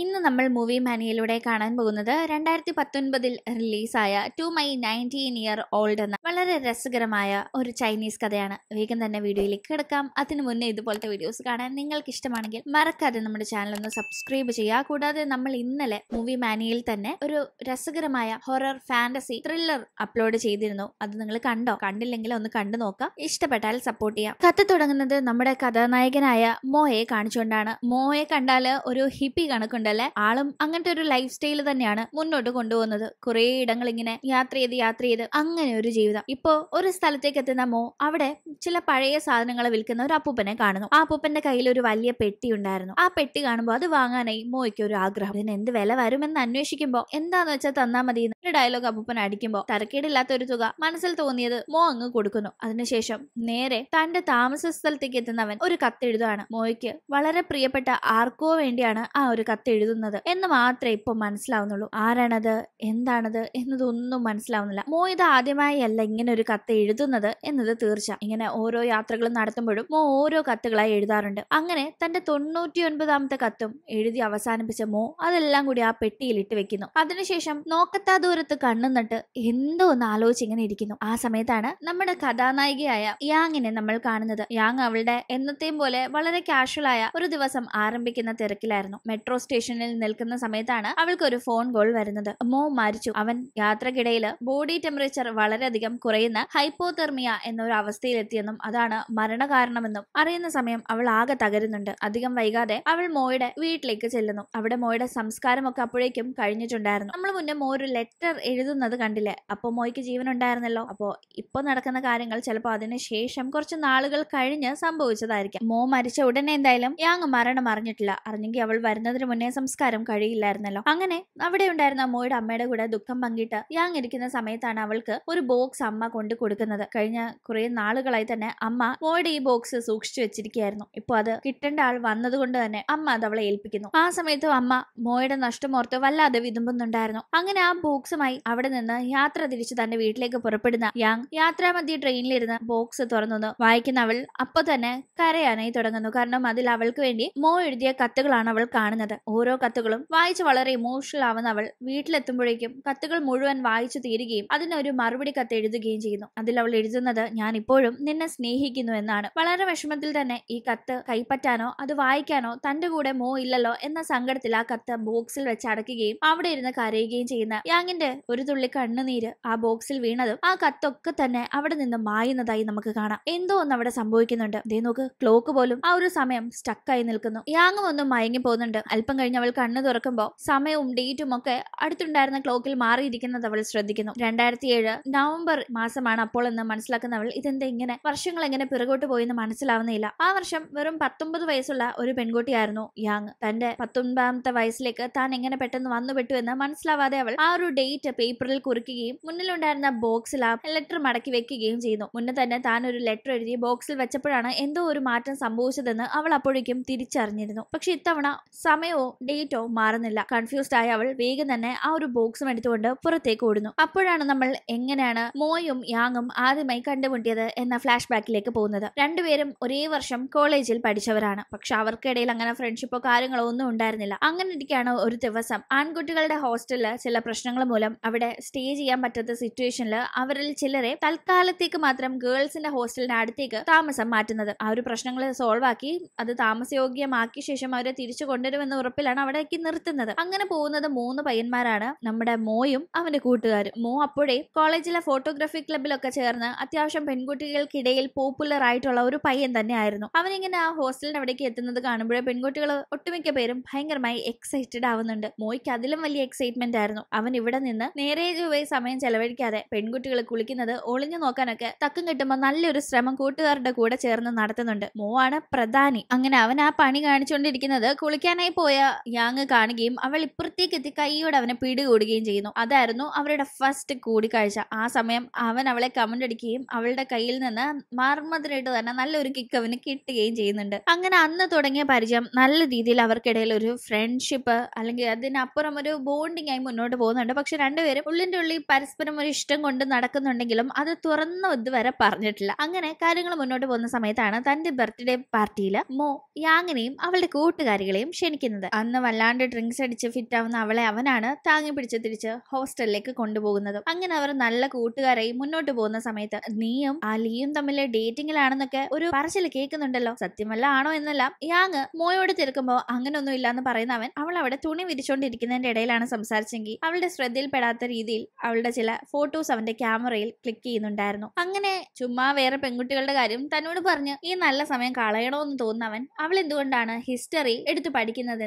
ഇന്ന് നമ്മൾ മൂവി മാനിയയിലൂടെ കാണാൻ പോകുന്നത് രണ്ടായിരത്തി പത്തൊൻപതിൽ റിലീസായ to my nineteen year old എന്ന വളരെ രസകരമായ ഒരു ചൈനീസ് കഥയാണ് വേഗം തന്നെ വീഡിയോയിലേക്ക് എടുക്കാം അതിനു മുന്നേ ഇതുപോലത്തെ വീഡിയോസ് കാണാൻ നിങ്ങൾക്ക് ഇഷ്ടമാണെങ്കിൽ മറക്കാതെ നമ്മുടെ ചാനൽ ഒന്ന് സബ്സ്ക്രൈബ് ചെയ്യുക കൂടാതെ നമ്മൾ ഇന്നലെ മൂവി മാനിയയിൽ തന്നെ ഒരു രസകരമായ ഹൊറർ ഫാന്റസി ത്രില്ലർ അപ്ലോഡ് ചെയ്തിരുന്നു അത് നിങ്ങൾ കണ്ടോ കണ്ടില്ലെങ്കിൽ ഒന്ന് കണ്ടു നോക്കാം ഇഷ്ടപ്പെട്ടാൽ സപ്പോർട്ട് ചെയ്യാം കഥ തുടങ്ങുന്നത് നമ്മുടെ കഥാനായകനായ മോയെ കാണിച്ചുകൊണ്ടാണ് മോയെ കണ്ടാൽ ഒരു ഹിപ്പി കണക്ക് ഉണ്ടല്ലേ ആളും അങ്ങനത്തെ ഒരു ലൈഫ് സ്റ്റൈൽ തന്നെയാണ് മുന്നോട്ട് കൊണ്ടുപോകുന്നത് കുറെ ഇടങ്ങൾ ഇങ്ങനെ യാത്ര ചെയ്ത് യാത്ര ചെയ്ത് അങ്ങനെ ഒരു ജീവിതം ഇപ്പോ ഒരു സ്ഥലത്തേക്ക് എത്തുന്ന മോ അവിടെ ചില പഴയ സാധനങ്ങൾ വിൽക്കുന്ന ഒരു അപ്പൂപ്പനെ കാണുന്നു ആ അപ്പൂപ്പന്റെ കയ്യിൽ ഒരു വലിയ പെട്ടി ഉണ്ടായിരുന്നു ആ പെട്ടി കാണുമ്പോൾ അത് വാങ്ങാനായി മോയ്ക്ക് ഒരു ആഗ്രഹം അതിന് എന്ത് വില വരുമെന്ന് അന്വേഷിക്കുമ്പോൾ എന്താന്ന് വെച്ചാൽ തന്നാ മതി ഒരു ഡയലോഗ് അപ്പൂപ്പൻ അടിക്കുമ്പോ തരക്കേടില്ലാത്ത ഒരു തുക മനസ്സിൽ തോന്നിയത് മോ അങ്ങ് കൊടുക്കുന്നു അതിനുശേഷം നേരെ തന്റെ താമസ സ്ഥലത്തേക്ക് എത്തുന്നവൻ ഒരു കത്തെഴുതാണ് മോയ്ക്ക് വളരെ പ്രിയപ്പെട്ട ആർക്കോ വേണ്ടിയാണ് ആ ഒരു കത്ത് ചേർത്ത് എഴുതുന്നത് എന്ന് മാത്രമേ ഇപ്പൊ മനസ്സിലാവുന്നുള്ളൂ ആരാണത് എന്താണത് എന്നതൊന്നും മനസ്സിലാവുന്നില്ല മോ ഇത് ആദ്യമായി അല്ല ഇങ്ങനെ ഒരു കത്ത് എഴുതുന്നത് എന്നത് തീർച്ച ഇങ്ങനെ ഓരോ യാത്രകളും നടത്തുമ്പോഴും മോ ഓരോ കത്തുകളായി എഴുതാറുണ്ട് അങ്ങനെ തന്റെ തൊണ്ണൂറ്റി ഒൻപതാമത്തെ കത്തും എഴുതി അവസാനിപ്പിച്ച മോ അതെല്ലാം കൂടി ആ പെട്ടിയിൽ ഇട്ട് വെക്കുന്നു അതിനുശേഷം നോക്കത്താ ദൂരത്ത് കണ്ണുന്നിട്ട് എന്തോ ഒന്ന് ആലോചിച്ച് ഇങ്ങനെ ഇരിക്കുന്നു ആ സമയത്താണ് നമ്മുടെ കഥാനായികയായ യാങ്ങിനെ നമ്മൾ കാണുന്നത് യാങ് അവളുടെ എന്നത്തെയും പോലെ വളരെ കാഷ്വൽ ആയ ഒരു ദിവസം ആരംഭിക്കുന്ന തിരക്കിലായിരുന്നു മെട്രോ സ്റ്റേഷൻ സ്റ്റേഷനിൽ നിൽക്കുന്ന സമയത്താണ് അവൾക്ക് ഒരു ഫോൺ കോൾ വരുന്നത് മോ മരിച്ചു അവൻ യാത്രക്കിടയിൽ ബോഡി ടെമ്പറേച്ചർ വളരെയധികം കുറയുന്ന ഹൈപ്പോതെർമിയ എന്നൊരു അവസ്ഥയിലെത്തിയെന്നും അതാണ് മരണകാരണമെന്നും അറിയുന്ന സമയം അവൾ ആകെ തകരുന്നുണ്ട് അധികം വൈകാതെ അവൾ മോയുടെ വീട്ടിലേക്ക് ചെല്ലുന്നു അവിടെ മോയുടെ സംസ്കാരമൊക്കെ അപ്പോഴേക്കും കഴിഞ്ഞിട്ടുണ്ടായിരുന്നു നമ്മൾ മുന്നേ മോ ഒരു ലെറ്റർ എഴുതുന്നത് കണ്ടില്ലേ അപ്പോൾ മോയ്ക്ക് ജീവൻ ഉണ്ടായിരുന്നല്ലോ അപ്പോൾ ഇപ്പോൾ നടക്കുന്ന കാര്യങ്ങൾ ചിലപ്പോൾ അതിനുശേഷം കുറച്ച് നാളുകൾ കഴിഞ്ഞ് സംഭവിച്ചതായിരിക്കും മോ മരിച്ച ഉടനെ എന്തായാലും യാങ് മരണം അറിഞ്ഞിട്ടില്ല അറിഞ്ഞെങ്കിൽ അവൾ വരുന്നതിന് മുന്നേ പ്രണയ സംസ്കാരം കഴിയില്ലായിരുന്നല്ലോ അങ്ങനെ അവിടെ ഉണ്ടായിരുന്ന അമ്മയുടെ അമ്മയുടെ കൂടെ ദുഃഖം പങ്കിട്ട് യാങ് ഇരിക്കുന്ന സമയത്താണ് അവൾക്ക് ഒരു ബോക്സ് അമ്മ കൊണ്ടു കൊടുക്കുന്നത് കഴിഞ്ഞ കുറെ നാളുകളായി തന്നെ അമ്മ മോയുടെ ഈ ബോക്സ് സൂക്ഷിച്ചു വെച്ചിരിക്കുകയായിരുന്നു ഇപ്പൊ അത് കിട്ടേണ്ട ആൾ വന്നതുകൊണ്ട് തന്നെ അമ്മ അത് അവളെ ഏൽപ്പിക്കുന്നു ആ സമയത്ത് അമ്മ മോയുടെ നഷ്ടമോർത്ത് വല്ലാതെ വിതുമ്പുന്നുണ്ടായിരുന്നു അങ്ങനെ ആ ബോക്സുമായി അവിടെ നിന്ന് യാത്ര തിരിച്ച് തന്റെ വീട്ടിലേക്ക് പുറപ്പെടുന്ന യാങ് യാത്രാമധ്യ ട്രെയിനിലിരുന്ന് ബോക്സ് തുറന്നു വായിക്കുന്ന അവൾ അപ്പൊ തന്നെ കരയാനായി തുടങ്ങുന്നു കാരണം അതിൽ അവൾക്ക് വേണ്ടി മോ എഴുതിയ കത്തുകളാണ് അവൾ കാണുന്നത് ഓ ഓരോ കത്തുകളും വായിച്ച് വളരെ ഇമോഷണൽ ആവുന്ന അവൾ വീട്ടിലെത്തുമ്പോഴേക്കും കത്തുകൾ മുഴുവൻ വായിച്ചു തീരുകയും അതിനൊരു മറുപടി കത്ത് എഴുതുകയും ചെയ്യുന്നു അതിൽ അവൾ എഴുതുന്നത് ഞാൻ ഇപ്പോഴും നിന്നെ സ്നേഹിക്കുന്നു എന്നാണ് വളരെ വിഷമത്തിൽ തന്നെ ഈ കത്ത് കൈപ്പറ്റാനോ അത് വായിക്കാനോ തന്റെ കൂടെ മോ ഇല്ലല്ലോ എന്ന സങ്കടത്തിൽ ആ കത്ത് ബോക്സിൽ വെച്ച് അടക്കുകയും അവിടെ ഇരുന്ന് കരയുകയും ചെയ്യുന്ന യാങ്ങിന്റെ ഒരു തുള്ളി കണ്ണുനീര് ആ ബോക്സിൽ വീണതും ആ കത്തൊക്കെ തന്നെ അവിടെ നിന്ന് മായുന്നതായി നമുക്ക് കാണാം എന്തോ ഒന്ന് അവിടെ സംഭവിക്കുന്നുണ്ട് ദേ നോക്ക് ക്ലോക്ക് പോലും ആ ഒരു സമയം സ്റ്റക്കായി നിൽക്കുന്നു യാങ്ങും ഒന്നും മയങ്ങി പോകുന്നുണ്ട് അല്പം അവൾ കണ്ണു തുറക്കുമ്പോൾ സമയവും ഡേറ്റും ഒക്കെ അടുത്തുണ്ടായിരുന്ന ക്ലോക്കിൽ മാറിയിരിക്കുന്നത് അവൾ ശ്രദ്ധിക്കുന്നു രണ്ടായിരത്തി ഏഴ് നവംബർ മാസമാണ് അപ്പോൾ എന്ന് മനസ്സിലാക്കുന്നവൾ ഇതെന്താ ഇങ്ങനെ വർഷങ്ങൾ എങ്ങനെ പിറകോട്ട് പോയെന്ന് മനസ്സിലാവുന്നില്ല ആ വർഷം വെറും പത്തൊമ്പത് വയസ്സുള്ള ഒരു പെൺകുട്ടിയായിരുന്നു യാങ് തന്റെ പത്തൊൻപതാമത്തെ വയസ്സിലേക്ക് താൻ എങ്ങനെ പെട്ടെന്ന് വന്നുപെട്ടു എന്ന് മനസ്സിലാവാതെ അവൾ ആ ഒരു ഡേറ്റ് പേപ്പറിൽ കുറിക്കുകയും മുന്നിലുണ്ടായിരുന്ന ബോക്സിൽ ആ ലെറ്റർ മടക്കി വെക്കുകയും ചെയ്യുന്നു മുന്നേ തന്നെ താൻ ഒരു ലെറ്റർ എഴുതി ബോക്സിൽ വെച്ചപ്പോഴാണ് എന്തോ ഒരു മാറ്റം സംഭവിച്ചതെന്ന് അവൾ അപ്പോഴേക്കും തിരിച്ചറിഞ്ഞിരുന്നു പക്ഷെ ഇത്തവണ സമയവും ഡേറ്റോ മാറുന്നില്ല കൺഫ്യൂസ്ഡ് ആയ അവൾ വേഗം തന്നെ ആ ഒരു ബോക്സും എടുത്തുകൊണ്ട് പുറത്തേക്ക് ഓടുന്നു അപ്പോഴാണ് നമ്മൾ എങ്ങനെയാണ് മോയും യാങ്ങും ആദ്യമായി കണ്ടുമുട്ടിയത് എന്ന ഫ്ലാഷ് ബാക്കിലേക്ക് പോകുന്നത് രണ്ടുപേരും ഒരേ വർഷം കോളേജിൽ പഠിച്ചവരാണ് പക്ഷെ അവർക്കിടയിൽ അങ്ങനെ ഫ്രണ്ട്ഷിപ്പോ കാര്യങ്ങളോ ഒന്നും ഉണ്ടായിരുന്നില്ല അങ്ങനെ ഇരിക്കുകയാണ് ഒരു ദിവസം ആൺകുട്ടികളുടെ ഹോസ്റ്റലില് ചില പ്രശ്നങ്ങൾ മൂലം അവിടെ സ്റ്റേ ചെയ്യാൻ പറ്റാത്ത സിറ്റുവേഷനിൽ അവരിൽ ചിലരെ തൽക്കാലത്തേക്ക് മാത്രം ഗേൾസിന്റെ ഹോസ്റ്റലിന് അടുത്തേക്ക് താമസം മാറ്റുന്നത് ആ ഒരു പ്രശ്നങ്ങൾ സോൾവ് ആക്കി അത് താമസയോഗ്യമാക്കിയ ശേഷം അവരെ തിരിച്ചു കൊണ്ടുവരുമെന്ന് ഉറപ്പിൽ ഹോസ്പിറ്റലാണ് അവിടേക്ക് നിർത്തുന്നത് അങ്ങനെ പോകുന്നത് മൂന്ന് പയ്യന്മാരാണ് നമ്മുടെ മോയും അവന്റെ കൂട്ടുകാരും മോ അപ്പോഴേ കോളേജിലെ ഫോട്ടോഗ്രാഫി ക്ലബിലൊക്കെ ചേർന്ന് അത്യാവശ്യം പെൺകുട്ടികൾക്കിടയിൽ പോപ്പുലർ ആയിട്ടുള്ള ഒരു പയ്യൻ തന്നെയായിരുന്നു അവനിങ്ങനെ ആ ഹോസ്റ്റലിന്റെ അവിടേക്ക് എത്തുന്നത് കാണുമ്പോഴേ പെൺകുട്ടികൾ ഒട്ടുമിക്ക പേരും ഭയങ്കരമായി എക്സൈറ്റഡ് ആവുന്നുണ്ട് മോയ്ക്ക് അതിലും വലിയ എക്സൈറ്റ്മെന്റ് ആയിരുന്നു അവൻ ഇവിടെ നിന്ന് നേരെ പോയി സമയം ചെലവഴിക്കാതെ പെൺകുട്ടികൾ കുളിക്കുന്നത് ഒളിഞ്ഞു നോക്കാനൊക്കെ തക്കം കിട്ടുമ്പോൾ നല്ലൊരു ശ്രമം കൂട്ടുകാരുടെ കൂടെ ചേർന്ന് നടത്തുന്നുണ്ട് മോ ആണ് പ്രധാനി അങ്ങനെ അവൻ ആ പണി കാണിച്ചുകൊണ്ടിരിക്കുന്നത് കുളിക്കാനായി പോയ യാങ് കാണുകയും അവൾ ഇപ്പുറത്തേക്ക് എത്തി കൈയോടെ അവനെ പിടികൂടുകയും ചെയ്യുന്നു അതായിരുന്നു അവരുടെ ഫസ്റ്റ് കൂടിക്കാഴ്ച ആ സമയം അവൻ അവളെ കമന്റ് അടിക്കുകയും അവളുടെ കയ്യിൽ നിന്ന് മാർമതിനായിട്ട് തന്നെ നല്ലൊരു കിക്ക് അവന് കിട്ടുകയും ചെയ്യുന്നുണ്ട് അങ്ങനെ അന്ന് തുടങ്ങിയ പരിചയം നല്ല രീതിയിൽ അവർക്കിടയിൽ ഒരു ഫ്രണ്ട്ഷിപ്പ് അല്ലെങ്കിൽ അതിനപ്പുറം ഒരു ബോണ്ടിങ് ആയി മുന്നോട്ട് പോകുന്നുണ്ട് പക്ഷെ രണ്ടുപേരും ഉള്ളിന്റെ ഉള്ളിൽ പരസ്പരം ഒരു ഇഷ്ടം കൊണ്ട് നടക്കുന്നുണ്ടെങ്കിലും അത് തുറന്ന ഇതുവരെ പറഞ്ഞിട്ടില്ല അങ്ങനെ കാര്യങ്ങൾ മുന്നോട്ട് പോകുന്ന സമയത്താണ് തന്റെ ബർത്ത്ഡേ പാർട്ടിയിൽ മോ യാങ്ങിനെയും അവളുടെ കൂട്ടുകാരികളെയും ക്ഷണിക്കുന്നത് അന്ന് വല്ലാണ്ട് ഡ്രിങ്ക്സ് അടിച്ച് ഫിറ്റാവുന്ന അവളെ അവനാണ് താങ്ങി പിടിച്ച് തിരിച്ച് ഹോസ്റ്റലിലേക്ക് കൊണ്ടുപോകുന്നത് അങ്ങനെ അവർ നല്ല കൂട്ടുകാരായി മുന്നോട്ട് പോകുന്ന സമയത്ത് നീയും ആ ലീയും തമ്മിലെ ഡേറ്റിംഗിലാണെന്നൊക്കെ ഒരു പറച്ചിൽ കേൾക്കുന്നുണ്ടല്ലോ സത്യമല്ല ആണോ എന്നല്ല യാങ് മോയോട് തിരക്കുമ്പോൾ അങ്ങനൊന്നും ഇല്ലാന്ന് പറയുന്ന അവൻ അവൾ അവിടെ തുണി വിരിച്ചുകൊണ്ടിരിക്കുന്നതിന്റെ ഇടയിലാണ് സംസാരിച്ചെങ്കിൽ അവളുടെ ശ്രദ്ധയിൽപ്പെടാത്ത രീതിയിൽ അവളുടെ ചില ഫോട്ടോസ് അവന്റെ ക്യാമറയിൽ ക്ലിക്ക് ചെയ്യുന്നുണ്ടായിരുന്നു അങ്ങനെ ചുമ്മാ വേറെ പെൺകുട്ടികളുടെ കാര്യം തന്നോട് പറഞ്ഞ് ഈ നല്ല സമയം കളയണോ എന്ന് തോന്നുന്നവൻ അവൾ എന്തുകൊണ്ടാണ് ഹിസ്റ്ററി എടുത്തു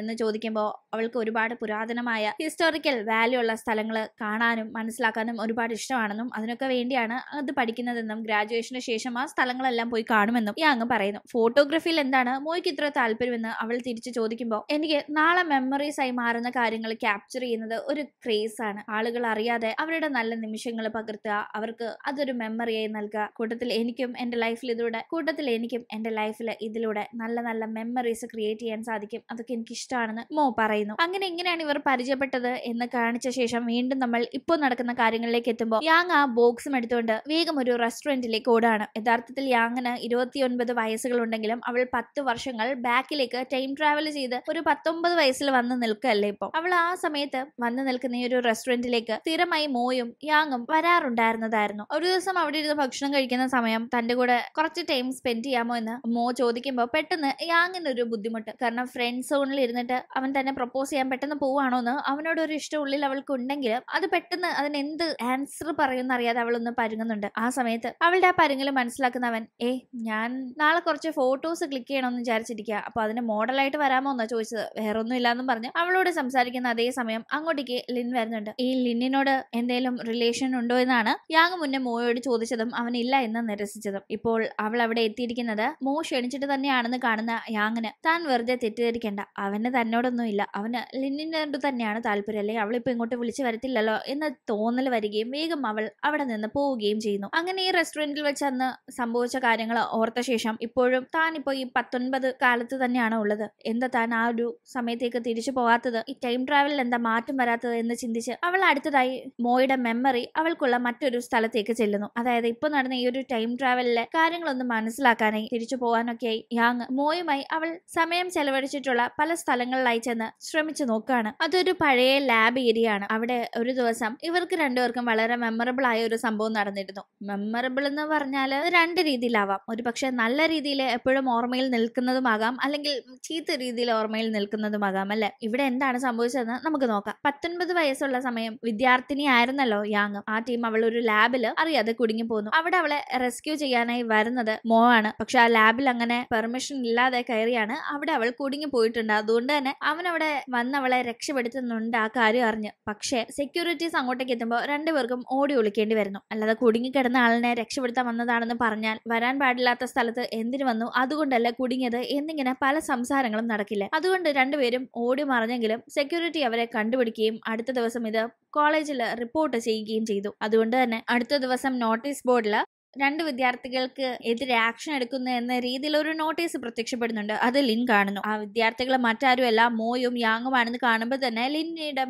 എന്ന് ചോദിക്കുമ്പോൾ അവൾക്ക് ഒരുപാട് പുരാതനമായ ഹിസ്റ്റോറിക്കൽ വാല്യൂ ഉള്ള സ്ഥലങ്ങൾ കാണാനും മനസ്സിലാക്കാനും ഒരുപാട് ഇഷ്ടമാണെന്നും അതിനൊക്കെ വേണ്ടിയാണ് അത് പഠിക്കുന്നതെന്നും ഗ്രാജുവേഷന് ശേഷം ആ സ്ഥലങ്ങളെല്ലാം പോയി കാണുമെന്നും ഈ അങ്ങ് പറയുന്നു ഫോട്ടോഗ്രഫിയിൽ എന്താണ് മോയ്ക്ക് ഇത്ര താല്പര്യമെന്ന് അവൾ തിരിച്ചു ചോദിക്കുമ്പോൾ എനിക്ക് നാളെ മെമ്മറീസ് ആയി മാറുന്ന കാര്യങ്ങൾ ക്യാപ്ചർ ചെയ്യുന്നത് ഒരു ക്രേസ് ആണ് ആളുകൾ അറിയാതെ അവരുടെ നല്ല നിമിഷങ്ങൾ പകർത്തുക അവർക്ക് അതൊരു മെമ്മറിയായി നൽകുക കൂട്ടത്തിൽ എനിക്കും എൻ്റെ ലൈഫിൽ ഇതിലൂടെ കൂട്ടത്തിൽ എനിക്കും എൻ്റെ ലൈഫിൽ ഇതിലൂടെ നല്ല നല്ല മെമ്മറീസ് ക്രിയേറ്റ് ചെയ്യാൻ സാധിക്കും അതൊക്കെ എനിക്ക് ഇഷ്ടമാണ് ആണെന്ന് മോ പറയുന്നു അങ്ങനെ എങ്ങനെയാണ് ഇവർ പരിചയപ്പെട്ടത് എന്ന് കാണിച്ച ശേഷം വീണ്ടും നമ്മൾ ഇപ്പോൾ നടക്കുന്ന കാര്യങ്ങളിലേക്ക് എത്തുമ്പോൾ യാങ് ആ ബോക്സും എടുത്തുകൊണ്ട് വേഗം ഒരു റെസ്റ്റോറന്റിലേക്ക് ഓടാണ് യഥാർത്ഥത്തിൽ യാങ്ങിന് ഇരുപത്തിയൊൻപത് വയസ്സുകളുണ്ടെങ്കിലും അവൾ പത്ത് വർഷങ്ങൾ ബാക്കിലേക്ക് ടൈം ട്രാവൽ ചെയ്ത് ഒരു പത്തൊമ്പത് വയസ്സിൽ വന്ന് നിൽക്കല്ലേ ഇപ്പോൾ അവൾ ആ സമയത്ത് വന്ന് നിൽക്കുന്ന ഈ ഒരു റെസ്റ്റോറന്റിലേക്ക് സ്ഥിരമായി മോയും യാങ്ങും വരാറുണ്ടായിരുന്നതായിരുന്നു ഒരു ദിവസം അവിടെ ഇരുന്ന് ഭക്ഷണം കഴിക്കുന്ന സമയം തന്റെ കൂടെ കുറച്ച് ടൈം സ്പെൻഡ് ചെയ്യാമോ എന്ന് മോ ചോദിക്കുമ്പോൾ പെട്ടെന്ന് യാങ്ങിന് ഒരു ബുദ്ധിമുട്ട് കാരണം ഫ്രണ്ട് സോണിൽ ഇരുന്നിട്ട് അവൻ തന്നെ പ്രപ്പോസ് ചെയ്യാൻ പെട്ടെന്ന് പോവാണോ എന്ന് അവനോട് ഒരു ഇഷ്ടം ഉള്ളിൽ അവൾക്ക് ഉണ്ടെങ്കിൽ അത് പെട്ടെന്ന് അതിന് എന്ത് ആൻസർ പറയുന്ന അറിയാതെ ഒന്ന് പരുങ്ങുന്നുണ്ട് ആ സമയത്ത് അവളുടെ ആ പരുങ്ങൽ മനസ്സിലാക്കുന്ന അവൻ ഏ ഞാൻ നാളെ കുറച്ച് ഫോട്ടോസ് ക്ലിക്ക് ചെയ്യണമെന്ന് വിചാരിച്ചിരിക്കുക അപ്പൊ അതിന് മോഡലായിട്ട് വരാമോ എന്നാ ചോദിച്ചത് വേറെ ഒന്നും ഇല്ലാന്നും പറഞ്ഞ് അവളോട് സംസാരിക്കുന്ന അതേ സമയം അങ്ങോട്ടേക്ക് ലിൻ വരുന്നുണ്ട് ഈ ലിന്നിനോട് എന്തെങ്കിലും റിലേഷൻ ഉണ്ടോ എന്നാണ് യാങ് മുന്നേ മോയോട് ചോദിച്ചതും അവൻ ഇല്ല എന്ന് നിരസിച്ചതും ഇപ്പോൾ അവൾ അവിടെ എത്തിയിരിക്കുന്നത് മോ ക്ഷണിച്ചിട്ട് തന്നെയാണെന്ന് കാണുന്ന യാങ്ങിന് താൻ വെറുതെ തെറ്റിദ്ധരിക്കേണ്ട അവന് തന്നെ തന്നോടൊന്നുമില്ല അവന് ലിന്നിനോട് തന്നെയാണ് താല്പര്യം അല്ലെങ്കിൽ അവളിപ്പോൾ ഇങ്ങോട്ട് വിളിച്ചു വരത്തില്ലല്ലോ എന്ന തോന്നൽ വരികയും വേഗം അവൾ അവിടെ നിന്ന് പോവുകയും ചെയ്യുന്നു അങ്ങനെ ഈ റെസ്റ്റോറൻറ്റിൽ വെച്ച് അന്ന് സംഭവിച്ച കാര്യങ്ങൾ ഓർത്ത ശേഷം ഇപ്പോഴും താനിപ്പോൾ ഈ പത്തൊൻപത് കാലത്ത് തന്നെയാണ് ഉള്ളത് എന്താ താൻ ആ ഒരു സമയത്തേക്ക് തിരിച്ചു പോകാത്തത് ഈ ടൈം ട്രാവലിൽ എന്താ മാറ്റം വരാത്തത് എന്ന് ചിന്തിച്ച് അവൾ അടുത്തതായി മോയുടെ മെമ്മറി അവൾക്കുള്ള മറ്റൊരു സ്ഥലത്തേക്ക് ചെല്ലുന്നു അതായത് ഇപ്പൊ നടന്ന ഈ ഒരു ടൈം ട്രാവലിലെ കാര്യങ്ങളൊന്ന് മനസ്സിലാക്കാനായി തിരിച്ചു പോകാനൊക്കെയായി യാങ് മോയുമായി അവൾ സമയം ചെലവഴിച്ചിട്ടുള്ള പല സ്ഥലങ്ങൾ ഹാളുകളിലായി ചെന്ന് ശ്രമിച്ചു നോക്കുകയാണ് അതൊരു പഴയ ലാബ് ഏരിയ ആണ് അവിടെ ഒരു ദിവസം ഇവർക്ക് രണ്ടുപേർക്കും വളരെ മെമ്മറബിൾ ആയ ഒരു സംഭവം നടന്നിരുന്നു മെമ്മറബിൾ എന്ന് പറഞ്ഞാൽ രണ്ട് രീതിയിലാവാം ഒരു പക്ഷെ നല്ല രീതിയിൽ എപ്പോഴും ഓർമ്മയിൽ നിൽക്കുന്നതുമാകാം അല്ലെങ്കിൽ ചീത്ത രീതിയിൽ ഓർമ്മയിൽ നിൽക്കുന്നതുമാകാം അല്ലെ ഇവിടെ എന്താണ് സംഭവിച്ചതെന്ന് നമുക്ക് നോക്കാം പത്തൊൻപത് വയസ്സുള്ള സമയം വിദ്യാർത്ഥിനി ആയിരുന്നല്ലോ യാങ് ആ ടീം അവൾ ഒരു ലാബിൽ അറിയാതെ കുടുങ്ങി പോകുന്നു അവിടെ അവളെ റെസ്ക്യൂ ചെയ്യാനായി വരുന്നത് മോ ആണ് പക്ഷെ ആ ലാബിൽ അങ്ങനെ പെർമിഷൻ ഇല്ലാതെ കയറിയാണ് അവിടെ അവൾ കുടുങ്ങി പോയിട്ടുണ്ട് അതുകൊണ്ട് തന്നെ അവൻ അവിടെ വന്ന് അവളെ രക്ഷപ്പെടുത്തുന്നുണ്ട് ആ കാര്യം അറിഞ്ഞ് പക്ഷേ സെക്യൂരിറ്റീസ് അങ്ങോട്ടേക്ക് എത്തുമ്പോൾ രണ്ടുപേർക്കും ഓടി ഒളിക്കേണ്ടി വരുന്നു അല്ലാതെ കുടുങ്ങിക്കിടന്ന ആളിനെ രക്ഷപ്പെടുത്താൻ വന്നതാണെന്ന് പറഞ്ഞാൽ വരാൻ പാടില്ലാത്ത സ്ഥലത്ത് എന്തിനു വന്നു അതുകൊണ്ടല്ല കുടുങ്ങിയത് എന്നിങ്ങനെ പല സംസാരങ്ങളും നടക്കില്ല അതുകൊണ്ട് രണ്ടുപേരും ഓടി മറഞ്ഞെങ്കിലും സെക്യൂരിറ്റി അവരെ കണ്ടുപിടിക്കുകയും അടുത്ത ദിവസം ഇത് കോളേജിൽ റിപ്പോർട്ട് ചെയ്യുകയും ചെയ്തു അതുകൊണ്ട് തന്നെ അടുത്ത ദിവസം നോട്ടീസ് ബോർഡിൽ രണ്ട് വിദ്യാർത്ഥികൾക്ക് എതിരെ ആക്ഷൻ എടുക്കുന്നു എന്ന രീതിയിൽ ഒരു നോട്ടീസ് പ്രത്യക്ഷപ്പെടുന്നുണ്ട് അത് ലിൻ കാണുന്നു ആ വിദ്യാർത്ഥികൾ മറ്റാരും അല്ല മോയും യാങ്ങുമാണെന്ന് കാണുമ്പോൾ തന്നെ ലിന്നിയുടെ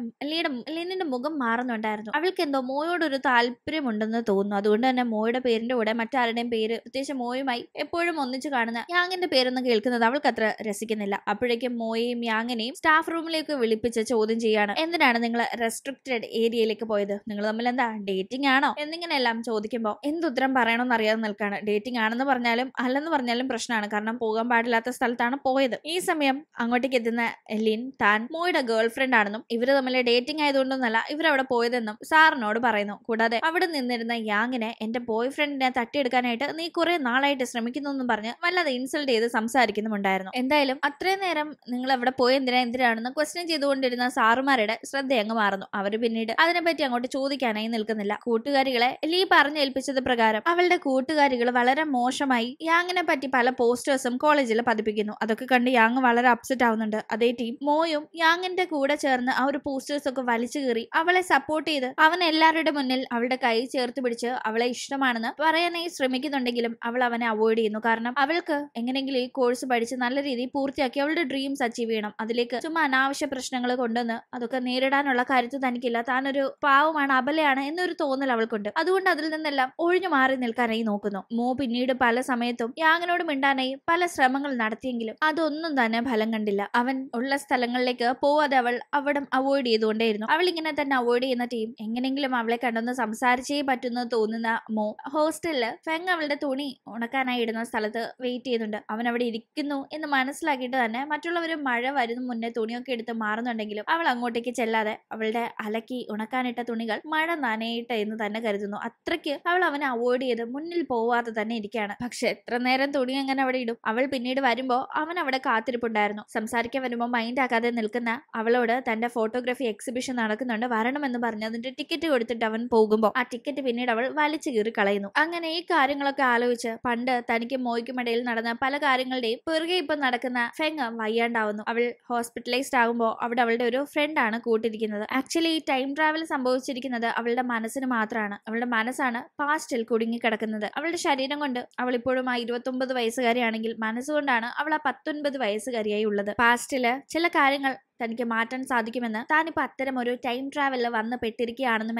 ലിന്നിന്റെ മുഖം മാറുന്നുണ്ടായിരുന്നു അവൾക്ക് എന്തോ മോയോട് ഒരു താല്പര്യമുണ്ടെന്ന് തോന്നുന്നു അതുകൊണ്ട് തന്നെ മോയുടെ പേരിന്റെ കൂടെ മറ്റാരുടെയും പേര് പ്രത്യേകിച്ച് മോയുമായി എപ്പോഴും ഒന്നിച്ചു കാണുന്ന യാങ്ങിന്റെ പേരൊന്നും കേൾക്കുന്നത് അവൾക്ക് അത്ര രസിക്കുന്നില്ല അപ്പോഴേക്കും മോയെയും യാങ്ങിനെയും സ്റ്റാഫ് റൂമിലേക്ക് വിളിപ്പിച്ച് ചോദ്യം ചെയ്യാണ് എന്തിനാണ് നിങ്ങൾ റെസ്ട്രിക്റ്റഡ് ഏരിയയിലേക്ക് പോയത് നിങ്ങൾ തമ്മിൽ എന്താ ഡേറ്റിംഗ് ആണോ എന്നിങ്ങനെയെല്ലാം ചോദിക്കുമ്പോൾ എന്തുത്തരം പറയാം പറയണമെന്ന് അറിയാതെ നിൽക്കാണ് ഡേറ്റിംഗ് ആണെന്ന് പറഞ്ഞാലും അല്ലെന്ന് പറഞ്ഞാലും പ്രശ്നമാണ് കാരണം പോകാൻ പാടില്ലാത്ത സ്ഥലത്താണ് പോയത് ഈ സമയം അങ്ങോട്ടേക്ക് എത്തുന്ന എലിൻ താൻ മോയുടെ ഗേൾ ഫ്രണ്ട് ആണെന്നും ഇവര് തമ്മിൽ ഡേറ്റിംഗ് ആയതുകൊണ്ടൊന്നല്ല ഇവരവിടെ പോയതെന്നും സാറിനോട് പറയുന്നു കൂടാതെ അവിടെ നിന്നിരുന്ന യാങ്ങിനെ എന്റെ ബോയ് ഫ്രണ്ടിനെ തട്ടിയെടുക്കാനായിട്ട് നീ കുറെ നാളായിട്ട് ശ്രമിക്കുന്നു എന്നും പറഞ്ഞ് വല്ലാതെ ഇൻസൾട്ട് ചെയ്ത് സംസാരിക്കുന്നുമുണ്ടായിരുന്നു എന്തായാലും അത്രയും നേരം നിങ്ങൾ അവിടെ പോയ എന്തിനാ എന്തിനാണെന്ന് ക്വസ്റ്റ്യൻ ചെയ്തുകൊണ്ടിരുന്ന സാറുമാരുടെ ശ്രദ്ധ അങ്ങ് മാറുന്നു അവർ പിന്നീട് അതിനെപ്പറ്റി അങ്ങോട്ട് ചോദിക്കാനായി നിൽക്കുന്നില്ല കൂട്ടുകാരികളെ ലീ പറഞ്ഞേൽപ്പിച്ചത് പ്രകാരം അവൾ അവളുടെ കൂട്ടുകാരികൾ വളരെ മോശമായി യാങ്ങിനെ പറ്റി പല പോസ്റ്റേഴ്സും കോളേജിൽ പതിപ്പിക്കുന്നു അതൊക്കെ കണ്ട് യാങ് വളരെ അപ്സെറ്റ് ആവുന്നുണ്ട് അതേ ടീം മോയും യാങ്ങിന്റെ കൂടെ ചേർന്ന് ആ ഒരു പോസ്റ്റേഴ്സ് ഒക്കെ വലിച്ചു കീറി അവളെ സപ്പോർട്ട് ചെയ്ത് അവൻ എല്ലാവരുടെ മുന്നിൽ അവളുടെ കൈ ചേർത്ത് പിടിച്ച് അവളെ ഇഷ്ടമാണെന്ന് പറയാനായി ശ്രമിക്കുന്നുണ്ടെങ്കിലും അവൾ അവനെ അവോയ്ഡ് ചെയ്യുന്നു കാരണം അവൾക്ക് എങ്ങനെയെങ്കിലും ഈ കോഴ്സ് പഠിച്ച് നല്ല രീതിയിൽ പൂർത്തിയാക്കി അവളുടെ ഡ്രീംസ് അച്ചീവ് ചെയ്യണം അതിലേക്ക് ചുമ്മാ അനാവശ്യ പ്രശ്നങ്ങൾ കൊണ്ടുവന്ന് അതൊക്കെ നേരിടാനുള്ള കാര്യത്തിൽ തനിക്കില്ല താനൊരു പാവമാണ് അബലയാണ് എന്നൊരു തോന്നൽ അവൾക്കുണ്ട് അതുകൊണ്ട് അതിൽ നിന്നെല്ലാം ഒഴിഞ്ഞു മാറി കേൾക്കാനായി നോക്കുന്നു മോ പിന്നീട് പല സമയത്തും യാങ്ങിനോട് മിണ്ടാനായി പല ശ്രമങ്ങൾ നടത്തിയെങ്കിലും അതൊന്നും തന്നെ ഫലം കണ്ടില്ല അവൻ ഉള്ള സ്ഥലങ്ങളിലേക്ക് പോവാതെ അവൾ അവിടം അവോയ്ഡ് ചെയ്തുകൊണ്ടേയിരുന്നു അവൾ ഇങ്ങനെ തന്നെ അവോയ്ഡ് ചെയ്യുന്ന ടീം എങ്ങനെങ്കിലും അവളെ കണ്ടൊന്ന് സംസാരിച്ചേ പറ്റുന്ന തോന്നുന്ന മോ ഹോസ്റ്റലില് ഫെങ് അവളുടെ തുണി ഉണക്കാനായി ഇടുന്ന സ്ഥലത്ത് വെയിറ്റ് ചെയ്യുന്നുണ്ട് അവൻ അവിടെ ഇരിക്കുന്നു എന്ന് മനസ്സിലാക്കിയിട്ട് തന്നെ മറ്റുള്ളവർ മഴ വരുന്ന മുന്നേ തുണിയൊക്കെ എടുത്ത് മാറുന്നുണ്ടെങ്കിലും അവൾ അങ്ങോട്ടേക്ക് ചെല്ലാതെ അവളുടെ അലക്കി ഉണക്കാനിട്ട തുണികൾ മഴ നനയിട്ട എന്ന് തന്നെ കരുതുന്നു അത്രയ്ക്ക് അവൾ അവനെ അവോയ്ഡ് ചെയ്ത് മുന്നിൽ പോവാതെ തന്നെ ഇരിക്കുകയാണ് പക്ഷെ എത്ര നേരം തുണി അങ്ങനെ അവിടെ ഇടും അവൾ പിന്നീട് വരുമ്പോൾ അവൻ അവിടെ കാത്തിരിപ്പുണ്ടായിരുന്നു സംസാരിക്കാൻ വരുമ്പോൾ മൈൻഡ് ആക്കാതെ നിൽക്കുന്ന അവളോട് തന്റെ ഫോട്ടോഗ്രാഫി എക്സിബിഷൻ നടക്കുന്നുണ്ട് വരണമെന്ന് പറഞ്ഞ് അതിന്റെ ടിക്കറ്റ് കൊടുത്തിട്ട് അവൻ പോകുമ്പോൾ ആ ടിക്കറ്റ് പിന്നീട് അവൾ വലിച്ചു കീറി കളയുന്നു അങ്ങനെ ഈ കാര്യങ്ങളൊക്കെ ആലോചിച്ച് പണ്ട് തനിക്ക് മോയ്ക്കുമിടയിൽ നടന്ന പല കാര്യങ്ങളുടെയും പിറകെ ഇപ്പൊ നടക്കുന്ന ഫെങ് വയ്യാണ്ടാവുന്നു അവൾ ഹോസ്പിറ്റലൈസ്ഡ് ആകുമ്പോൾ അവിടെ അവളുടെ ഒരു ഫ്രണ്ടാണ് കൂട്ടിരിക്കുന്നത് ആക്ച്വലി ഈ ടൈം ട്രാവൽ സംഭവിച്ചിരിക്കുന്നത് അവളുടെ മനസ്സിന് മാത്രമാണ് അവളുടെ മനസ്സാണ് പാസ്റ്റിൽ കുടുങ്ങിക്കിടക്കുന്നത് കിടക്കുന്നത് അവളുടെ ശരീരം കൊണ്ട് അവൾ ഇപ്പോഴും ആ ഇരുപത്തൊമ്പത് വയസ്സുകാരിയാണെങ്കിൽ മനസ്സുകൊണ്ടാണ് അവൾ ആ പത്തൊൻപത് വയസ്സുകാരിയായി ഉള്ളത് പാസ്റ്റില് ചില കാര്യങ്ങൾ തനിക്ക് മാറ്റാൻ സാധിക്കുമെന്ന് താനിപ്പോ അത്തരം ഒരു ടൈം ട്രാവലിൽ വന്ന്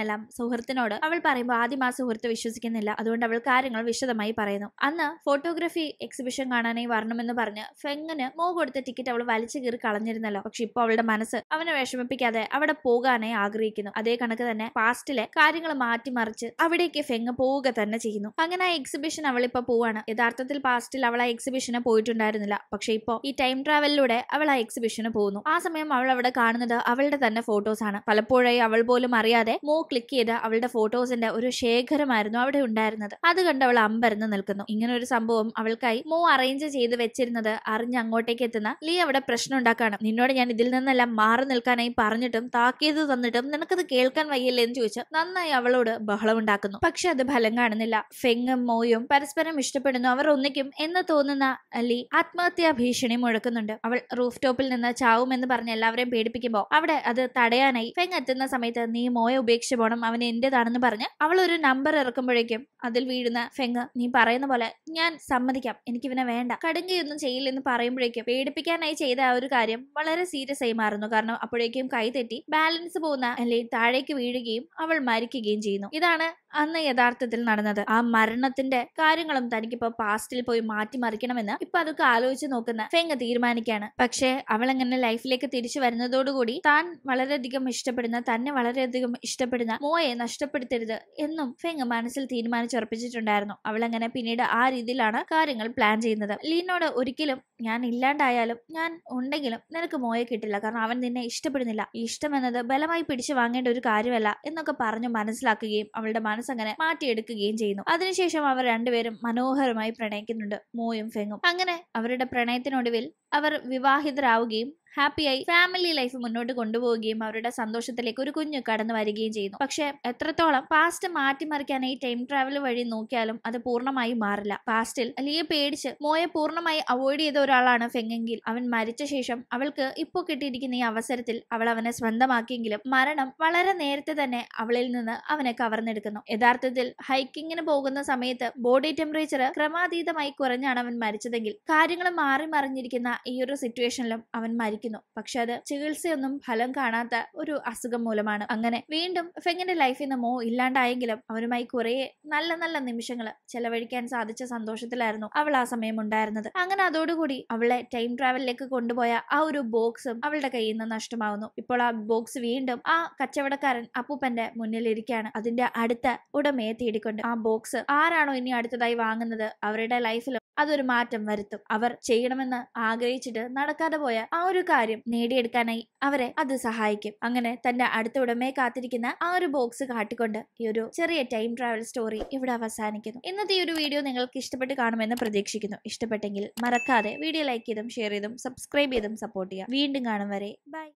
എല്ലാം സുഹൃത്തിനോട് അവൾ പറയുമ്പോൾ ആദ്യം ആ സുഹൃത്ത് വിശ്വസിക്കുന്നില്ല അതുകൊണ്ട് അവൾ കാര്യങ്ങൾ വിശദമായി പറയുന്നു അന്ന് ഫോട്ടോഗ്രാഫി എക്സിബിഷൻ കാണാനായി വരണമെന്ന് പറഞ്ഞ് ഫെങ്ങിന് മോ കൊടുത്ത ടിക്കറ്റ് അവൾ വലിച്ചു കീറി കളഞ്ഞിരുന്നല്ലോ പക്ഷെ ഇപ്പൊ അവളുടെ മനസ്സ് അവനെ വിഷമിപ്പിക്കാതെ അവിടെ പോകാനായി ആഗ്രഹിക്കുന്നു അതേ കണക്ക് തന്നെ പാസ്റ്റിലെ കാര്യങ്ങൾ മാറ്റിമറിച്ച് അവിടേക്ക് ഫെങ് പോവുക തന്നെ ചെയ്യുന്നു അങ്ങനെ ആ എക്സിബിഷൻ അവൾ ഇപ്പൊ പോവാണ് യഥാർത്ഥത്തിൽ പാസ്റ്റിൽ അവൾ ആ എക്സിബിഷന് പോയിട്ടുണ്ടായിരുന്നില്ല പക്ഷെ ഇപ്പോ ഈ ടൈം ട്രാവലിലൂടെ അവൾ ആ എക്സിബിഷന് പോകുന്നു ആ സമയം അവൾ അവിടെ കാണുന്നത് അവളുടെ തന്നെ ഫോട്ടോസാണ് പലപ്പോഴായി അവൾ പോലും അറിയാതെ മോ ക്ലിക്ക് ചെയ്ത അവളുടെ ഫോട്ടോസിന്റെ ഒരു ശേഖരമായിരുന്നു അവിടെ ഉണ്ടായിരുന്നത് അത് കണ്ട് അവൾ അമ്പരന്ന് നിൽക്കുന്നു ഇങ്ങനെ ഒരു സംഭവം അവൾക്കായി മോ അറേഞ്ച് ചെയ്ത് വെച്ചിരുന്നത് അറിഞ്ഞ് അങ്ങോട്ടേക്ക് എത്തുന്ന ലീ അവിടെ പ്രശ്നം ഉണ്ടാക്കാണ് നിന്നോട് ഞാൻ ഇതിൽ നിന്നെല്ലാം മാറി നിൽക്കാനായി പറഞ്ഞിട്ടും താക്കീത് തന്നിട്ടും നിനക്കത് കേൾക്കാൻ വയ്യല്ലേ എന്ന് ചോദിച്ച് നന്നായി അവളോട് ബഹളം ഉണ്ടാക്കുന്നു പക്ഷെ അത് ഫലം കാണുന്നില്ല ഫെങ്ങും മോയും പരസ്പരം ഇഷ്ടപ്പെടുന്നു അവർ ഒന്നിക്കും എന്ന് തോന്നുന്ന ലീ ആത്മഹത്യാ ഭീഷണി മുഴക്കുന്നുണ്ട് അവൾ റൂഫ് ടോപ്പിൽ നിന്ന് ചാവുമെന്ന് പറഞ്ഞ എല്ലാവരെയും പേടിപ്പിക്കുമ്പോൾ അവിടെ അത് തടയാനായി ഫെങ് എത്തുന്ന സമയത്ത് നീ മോയെ ഉപേക്ഷിച്ച് പോണം അവൻ എന്റേതാണെന്ന് പറഞ്ഞ് അവൾ ഒരു നമ്പർ ഇറക്കുമ്പോഴേക്കും അതിൽ വീഴുന്ന ഫെങ് നീ പറയുന്ന പോലെ ഞാൻ സമ്മതിക്കാം എനിക്ക് ഇവനെ വേണ്ട കടുങ്കയൊന്നും ചെയ്യില്ലെന്ന് പറയുമ്പോഴേക്കും പേടിപ്പിക്കാനായി ചെയ്ത ആ ഒരു കാര്യം വളരെ സീരിയസ് ആയി മാറുന്നു കാരണം അപ്പോഴേക്കും കൈ തെറ്റി ബാലൻസ് പോകുന്ന അല്ലെങ്കിൽ താഴേക്ക് വീഴുകയും അവൾ മരിക്കുകയും ചെയ്യുന്നു ഇതാണ് അന്ന് യഥാർത്ഥത്തിൽ നടന്നത് ആ മരണത്തിന്റെ കാര്യങ്ങളും തനിക്കിപ്പോ പാസ്റ്റിൽ പോയി മാറ്റിമറിക്കണമെന്ന് ഇപ്പൊ അതൊക്കെ ആലോചിച്ച് നോക്കുന്ന ഫെങ് തീരുമാനിക്കാണ് പക്ഷേ അവൾ അങ്ങനെ ലൈഫിലേക്ക് തിരിച്ചു വരുന്നതോടുകൂടി താൻ വളരെയധികം ഇഷ്ടപ്പെടുന്ന തന്നെ വളരെയധികം ഇഷ്ടപ്പെടുന്ന മോയെ നഷ്ടപ്പെടുത്തരുത് എന്നും ഫെങ് മനസ്സിൽ തീരുമാനിച്ചുറപ്പിച്ചിട്ടുണ്ടായിരുന്നു അവൾ അങ്ങനെ പിന്നീട് ആ രീതിയിലാണ് കാര്യങ്ങൾ പ്ലാൻ ചെയ്യുന്നത് ലീനോട് ഒരിക്കലും ഞാൻ ഇല്ലാണ്ടായാലും ഞാൻ ഉണ്ടെങ്കിലും നിനക്ക് മോയെ കിട്ടില്ല കാരണം അവൻ നിന്നെ ഇഷ്ടപ്പെടുന്നില്ല ഇഷ്ടം എന്നത് ബലമായി പിടിച്ചു വാങ്ങേണ്ട ഒരു കാര്യമല്ല എന്നൊക്കെ പറഞ്ഞു മനസ്സിലാക്കുകയും അവളുടെ മനസ്സ് മനസ്സ് അങ്ങനെ മാറ്റിയെടുക്കുകയും ചെയ്യുന്നു അതിനുശേഷം അവർ രണ്ടുപേരും മനോഹരമായി പ്രണയിക്കുന്നുണ്ട് മോയും ഫെങ്ങും അങ്ങനെ അവരുടെ പ്രണയത്തിനൊടുവിൽ അവർ വിവാഹിതരാവുകയും ഹാപ്പിയായി ഫാമിലി ലൈഫ് മുന്നോട്ട് കൊണ്ടുപോവുകയും അവരുടെ സന്തോഷത്തിലേക്ക് ഒരു കുഞ്ഞ് കടന്നു വരികയും ചെയ്യുന്നു പക്ഷെ എത്രത്തോളം പാസ്റ്റ് മാറ്റിമറിക്കാൻ ഈ ടൈം ട്രാവൽ വഴി നോക്കിയാലും അത് പൂർണ്ണമായി മാറില്ല പാസ്റ്റിൽ അല്ലെങ്കിൽ പേടിച്ച് മോയെ പൂർണ്ണമായി അവോയ്ഡ് ചെയ്ത ഒരാളാണ് ഫെങ്ങെങ്കിൽ അവൻ മരിച്ച ശേഷം അവൾക്ക് ഇപ്പോൾ കിട്ടിയിരിക്കുന്ന ഈ അവസരത്തിൽ അവൾ അവനെ സ്വന്തമാക്കിയെങ്കിലും മരണം വളരെ നേരത്തെ തന്നെ അവളിൽ നിന്ന് അവനെ കവർന്നെടുക്കുന്നു യഥാർത്ഥത്തിൽ ഹൈക്കിങ്ങിന് പോകുന്ന സമയത്ത് ബോഡി ടെമ്പറേച്ചർ ക്രമാതീതമായി കുറഞ്ഞാണ് അവൻ മരിച്ചതെങ്കിൽ കാര്യങ്ങൾ മാറി മറിഞ്ഞിരിക്കുന്ന ഈ ഒരു സിറ്റുവേഷനിലും അവൻ മരിക്കും കാണിക്കുന്നു പക്ഷെ അത് ചികിത്സയൊന്നും ഫലം കാണാത്ത ഒരു അസുഖം മൂലമാണ് അങ്ങനെ വീണ്ടും ഫെങ്ങിന്റെ ലൈഫിൽ നിന്ന് മോ ഇല്ലാണ്ടായെങ്കിലും അവനുമായി കുറേ നല്ല നല്ല നിമിഷങ്ങൾ ചെലവഴിക്കാൻ സാധിച്ച സന്തോഷത്തിലായിരുന്നു അവൾ ആ സമയം ഉണ്ടായിരുന്നത് അങ്ങനെ അതോടുകൂടി അവളെ ടൈം ട്രാവലിലേക്ക് കൊണ്ടുപോയ ആ ഒരു ബോക്സും അവളുടെ കയ്യിൽ നിന്ന് നഷ്ടമാവുന്നു ഇപ്പോൾ ആ ബോക്സ് വീണ്ടും ആ കച്ചവടക്കാരൻ അപ്പൂപ്പന്റെ മുന്നിലിരിക്കുകയാണ് അതിന്റെ അടുത്ത ഉടമയെ തേടിക്കൊണ്ട് ആ ബോക്സ് ആരാണോ ഇനി അടുത്തതായി വാങ്ങുന്നത് അവരുടെ ലൈഫിലും അതൊരു മാറ്റം വരുത്തും അവർ ചെയ്യണമെന്ന് ആഗ്രഹിച്ചിട്ട് നടക്കാതെ പോയ ആ ഒരു കാര്യം നേടിയെടുക്കാനായി അവരെ അത് സഹായിക്കും അങ്ങനെ തന്റെ അടുത്ത ഉടമയെ കാത്തിരിക്കുന്ന ആ ഒരു ബോക്സ് കാട്ടിക്കൊണ്ട് ഈ ഒരു ചെറിയ ടൈം ട്രാവൽ സ്റ്റോറി ഇവിടെ അവസാനിക്കുന്നു ഇന്നത്തെ ഈ ഒരു വീഡിയോ നിങ്ങൾക്ക് ഇഷ്ടപ്പെട്ട് കാണുമെന്ന് പ്രതീക്ഷിക്കുന്നു ഇഷ്ടപ്പെട്ടെങ്കിൽ മറക്കാതെ വീഡിയോ ലൈക്ക് ചെയ്തും ഷെയർ ചെയ്തും സബ്സ്ക്രൈബ് ചെയ്തും സപ്പോർട്ട് ചെയ്യാം വീണ്ടും കാണും വരെ ബൈ